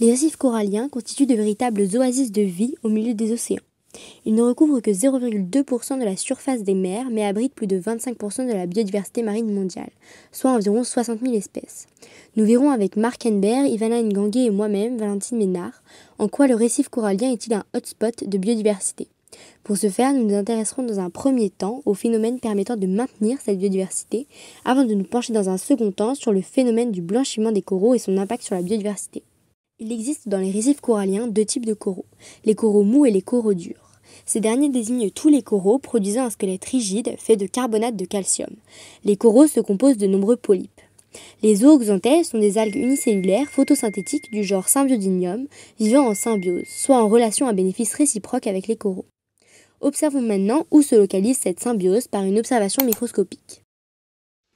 Les récifs coralliens constituent de véritables oasis de vie au milieu des océans. Ils ne recouvrent que 0,2% de la surface des mers, mais abritent plus de 25% de la biodiversité marine mondiale, soit environ 60 000 espèces. Nous verrons avec Mark Henbert, Ivana Ngangue et moi-même, Valentine Ménard, en quoi le récif corallien est-il un hotspot de biodiversité. Pour ce faire, nous nous intéresserons dans un premier temps aux phénomènes permettant de maintenir cette biodiversité, avant de nous pencher dans un second temps sur le phénomène du blanchiment des coraux et son impact sur la biodiversité. Il existe dans les récifs coralliens deux types de coraux, les coraux mous et les coraux durs. Ces derniers désignent tous les coraux produisant un squelette rigide fait de carbonate de calcium. Les coraux se composent de nombreux polypes. Les zooxanthelles sont des algues unicellulaires photosynthétiques du genre Symbiodinium, vivant en symbiose, soit en relation à bénéfice réciproque avec les coraux. Observons maintenant où se localise cette symbiose par une observation microscopique.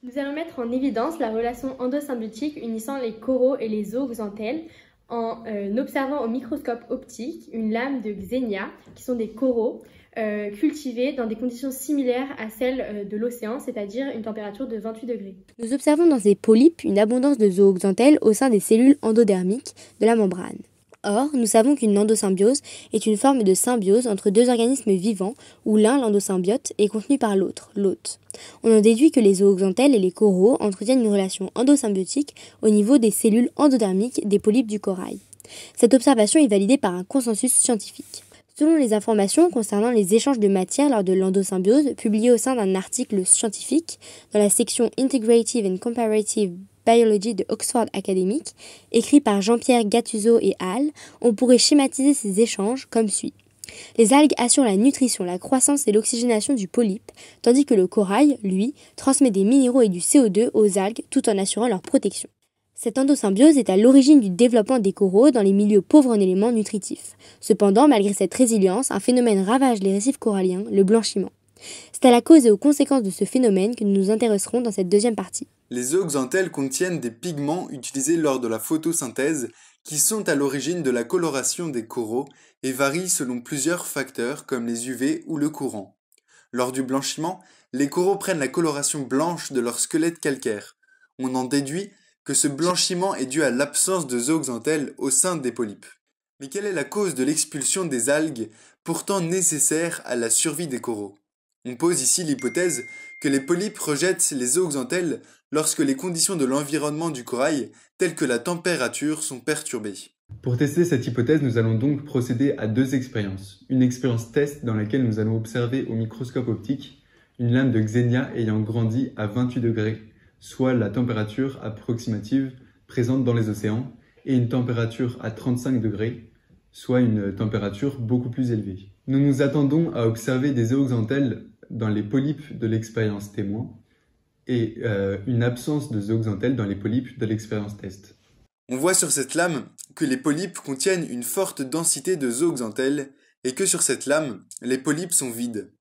Nous allons mettre en évidence la relation endosymbiotique unissant les coraux et les zooxanthelles en euh, observant au microscope optique une lame de Xenia, qui sont des coraux euh, cultivés dans des conditions similaires à celles euh, de l'océan, c'est-à-dire une température de 28 degrés. Nous observons dans ces polypes une abondance de zooxanthelles au sein des cellules endodermiques de la membrane. Or, nous savons qu'une endosymbiose est une forme de symbiose entre deux organismes vivants où l'un, l'endosymbiote, est contenu par l'autre, l'hôte. On en déduit que les zooxanthelles et les coraux entretiennent une relation endosymbiotique au niveau des cellules endodermiques des polypes du corail. Cette observation est validée par un consensus scientifique. Selon les informations concernant les échanges de matière lors de l'endosymbiose publiées au sein d'un article scientifique dans la section Integrative and Comparative Biology de Oxford Academic, écrit par Jean-Pierre Gattuso et Hall, on pourrait schématiser ces échanges comme suit. Les algues assurent la nutrition, la croissance et l'oxygénation du polype, tandis que le corail, lui, transmet des minéraux et du CO2 aux algues tout en assurant leur protection. Cette endosymbiose est à l'origine du développement des coraux dans les milieux pauvres en éléments nutritifs. Cependant, malgré cette résilience, un phénomène ravage les récifs coralliens, le blanchiment. C'est à la cause et aux conséquences de ce phénomène que nous nous intéresserons dans cette deuxième partie. Les zooxanthelles contiennent des pigments utilisés lors de la photosynthèse qui sont à l'origine de la coloration des coraux et varient selon plusieurs facteurs comme les UV ou le courant. Lors du blanchiment, les coraux prennent la coloration blanche de leur squelette calcaire. On en déduit que ce blanchiment est dû à l'absence de zooxanthelles au sein des polypes. Mais quelle est la cause de l'expulsion des algues, pourtant nécessaires à la survie des coraux On pose ici l'hypothèse que les polypes rejettent les zooxanthelles lorsque les conditions de l'environnement du corail, telles que la température, sont perturbées. Pour tester cette hypothèse, nous allons donc procéder à deux expériences. Une expérience test dans laquelle nous allons observer au microscope optique une lame de Xenia ayant grandi à 28 degrés, soit la température approximative présente dans les océans, et une température à 35 degrés, soit une température beaucoup plus élevée. Nous nous attendons à observer des zooxanthelles dans les polypes de l'expérience témoin, et euh, une absence de zooxanthelle dans les polypes de l'expérience test. On voit sur cette lame que les polypes contiennent une forte densité de zooxanthelle et que sur cette lame, les polypes sont vides.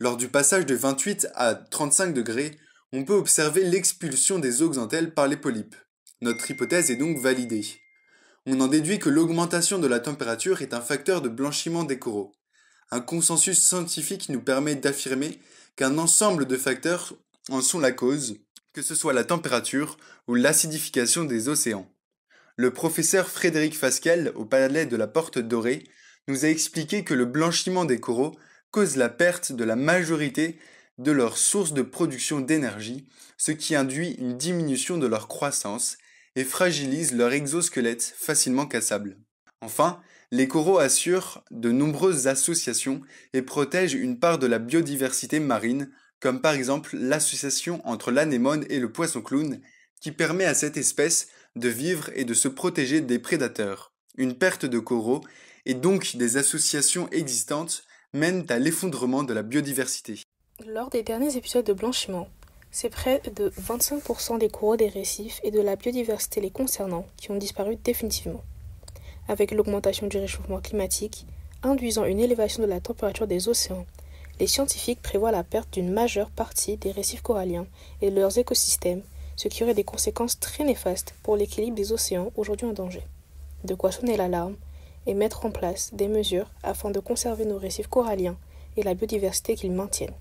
Lors du passage de 28 à 35 degrés, on peut observer l'expulsion des zooxanthelles par les polypes. Notre hypothèse est donc validée. On en déduit que l'augmentation de la température est un facteur de blanchiment des coraux. Un consensus scientifique nous permet d'affirmer qu'un ensemble de facteurs en sont la cause, que ce soit la température ou l'acidification des océans. Le professeur Frédéric Fasquel, au palais de la Porte Dorée, nous a expliqué que le blanchiment des coraux cause la perte de la majorité de leurs sources de production d'énergie, ce qui induit une diminution de leur croissance et fragilise leur exosquelette facilement cassable. Enfin, les coraux assurent de nombreuses associations et protègent une part de la biodiversité marine comme par exemple l'association entre l'anémone et le poisson clown, qui permet à cette espèce de vivre et de se protéger des prédateurs. Une perte de coraux et donc des associations existantes mènent à l'effondrement de la biodiversité. Lors des derniers épisodes de blanchiment, c'est près de 25% des coraux des récifs et de la biodiversité les concernant qui ont disparu définitivement. Avec l'augmentation du réchauffement climatique, induisant une élévation de la température des océans les scientifiques prévoient la perte d'une majeure partie des récifs coralliens et de leurs écosystèmes, ce qui aurait des conséquences très néfastes pour l'équilibre des océans aujourd'hui en danger. De quoi sonner l'alarme et mettre en place des mesures afin de conserver nos récifs coralliens et la biodiversité qu'ils maintiennent.